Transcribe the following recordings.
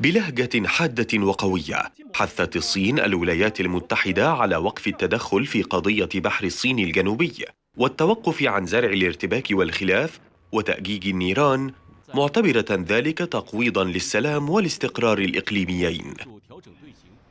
بلهجة حادة وقوية حثت الصين الولايات المتحدة على وقف التدخل في قضية بحر الصين الجنوبي والتوقف عن زرع الارتباك والخلاف وتأجيج النيران معتبرة ذلك تقويضا للسلام والاستقرار الإقليميين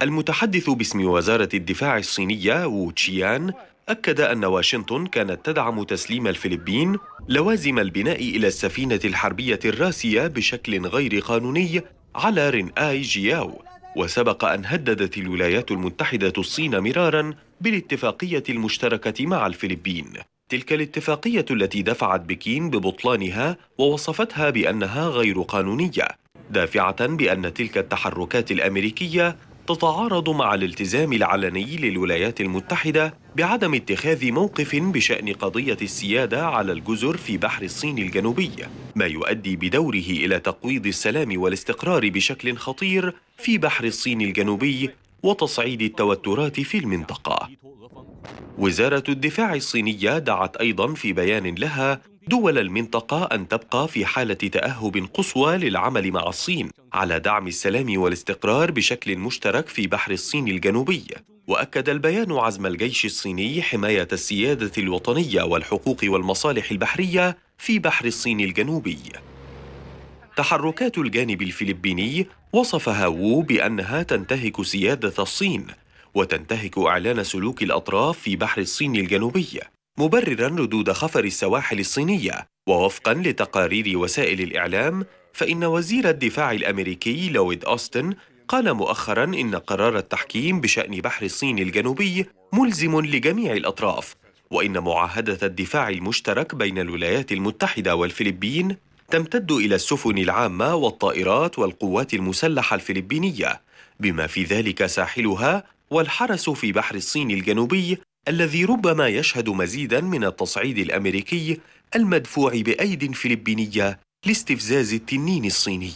المتحدث باسم وزارة الدفاع الصينية وو تشيان أكد أن واشنطن كانت تدعم تسليم الفلبين لوازم البناء إلى السفينة الحربية الراسية بشكل غير قانوني على آي جياو وسبق أن هددت الولايات المتحدة الصين مرارا بالاتفاقية المشتركة مع الفلبين تلك الاتفاقية التي دفعت بكين ببطلانها ووصفتها بأنها غير قانونية دافعة بأن تلك التحركات الأمريكية تتعارض مع الالتزام العلني للولايات المتحدة بعدم اتخاذ موقف بشأن قضية السيادة على الجزر في بحر الصين الجنوبي، ما يؤدي بدوره إلى تقويض السلام والاستقرار بشكل خطير في بحر الصين الجنوبي وتصعيد التوترات في المنطقة. وزارة الدفاع الصينية دعت أيضا في بيان لها دول المنطقة أن تبقى في حالة تأهب قصوى للعمل مع الصين على دعم السلام والاستقرار بشكل مشترك في بحر الصين الجنوبي واكد البيان عزم الجيش الصيني حمايه السياده الوطنيه والحقوق والمصالح البحريه في بحر الصين الجنوبي تحركات الجانب الفلبيني وصفها وو بانها تنتهك سياده الصين وتنتهك اعلان سلوك الاطراف في بحر الصين الجنوبي مبررا ردود خفر السواحل الصينية ووفقا لتقارير وسائل الإعلام فإن وزير الدفاع الأمريكي لويد أوستن قال مؤخرا إن قرار التحكيم بشأن بحر الصين الجنوبي ملزم لجميع الأطراف وإن معاهدة الدفاع المشترك بين الولايات المتحدة والفلبين تمتد إلى السفن العامة والطائرات والقوات المسلحة الفلبينية بما في ذلك ساحلها والحرس في بحر الصين الجنوبي الذي ربما يشهد مزيدا من التصعيد الامريكي المدفوع بايد فلبينيه لاستفزاز التنين الصيني